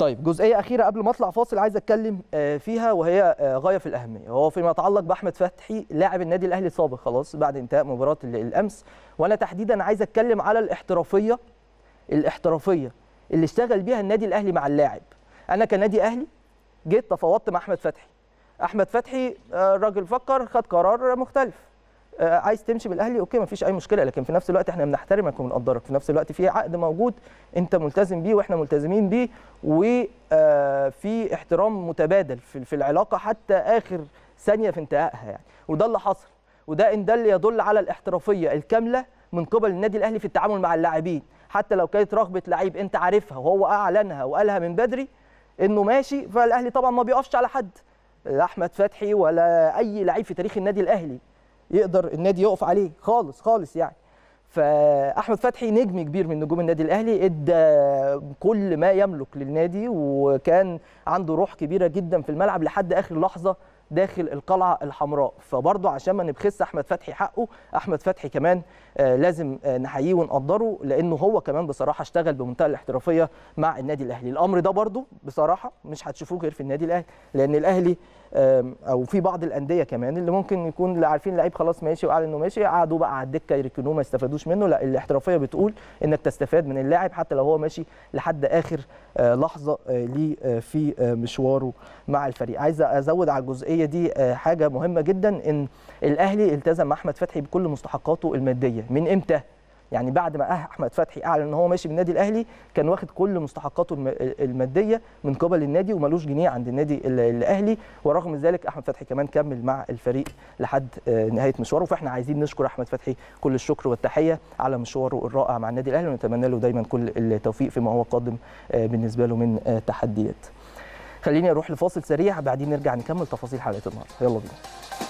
طيب جزئيه اخيره قبل ما اطلع فاصل عايز اتكلم آه، فيها وهي آه، غايه في الاهميه هو فيما يتعلق باحمد فتحي لاعب النادي الاهلي السابق خلاص بعد انتهاء مباراه الامس وانا تحديدا عايز اتكلم على الاحترافيه الاحترافيه اللي اشتغل بيها النادي الاهلي مع اللاعب انا كنادي اهلي جيت تفاوضت مع احمد فتحي احمد فتحي آه، الراجل فكر خد قرار مختلف آه، عايز تمشي بالاهلي اوكي اوكي مفيش اي مشكله لكن في نفس الوقت احنا بنحترمك وبنقدرك في نفس الوقت في عقد موجود انت ملتزم بيه واحنا ملتزمين بيه وفي آه، احترام متبادل في العلاقه حتى اخر ثانيه في انتهائها يعني وده اللي حصل وده ان ده اللي يدل على الاحترافيه الكامله من قبل النادي الاهلي في التعامل مع اللاعبين حتى لو كانت رغبه لعيب انت عارفها وهو اعلنها وقالها من بدري انه ماشي فالاهلي طبعا ما بيقفش على حد لا احمد فتحي ولا اي لعيب في تاريخ النادي الاهلي يقدر النادي يقف عليه خالص خالص يعني فاحمد فتحي نجم كبير من نجوم النادي الاهلي ادى كل ما يملك للنادي وكان عنده روح كبيره جدا في الملعب لحد اخر لحظه داخل القلعه الحمراء فبرضه عشان ما نبخس احمد فتحي حقه احمد فتحي كمان آه، لازم آه، نحييه ونقدره لانه هو كمان بصراحه اشتغل بمنتهى الاحترافيه مع النادي الاهلي الامر ده برضه بصراحه مش هتشوفوه غير في النادي الاهلي لان الاهلي او في بعض الانديه كمان اللي ممكن يكون اللي عارفين لعيب خلاص ماشي وقال انه ماشي قعدوا بقى على الدكه يركنوه ما استفادوش منه لا الاحترافيه بتقول انك تستفاد من اللاعب حتى لو هو ماشي لحد اخر آه، لحظه آه، ليه آه، في مشواره مع الفريق عايز ازود على الجزئيه دي حاجه مهمه جدا ان الاهلي التزم احمد فتحي بكل مستحقاته الماديه من امتى يعني بعد ما أه- احمد فتحي اعلن ان هو ماشي بالنادي الاهلي كان واخد كل مستحقاته الماديه من قبل النادي ومالوش جنيه عند النادي الاهلي ورغم ذلك احمد فتحي كمان كمل مع الفريق لحد آه، نهايه مشواره فاحنا عايزين نشكر احمد فتحي كل الشكر والتحيه على مشواره الرائع مع النادي الاهلي ونتمنى له دايما كل التوفيق فيما هو قادم آه، بالنسبه له من تحديات خليني اروح لفاصل سريع بعدين نرجع نكمل تفاصيل حلقه النهارده يلا بينا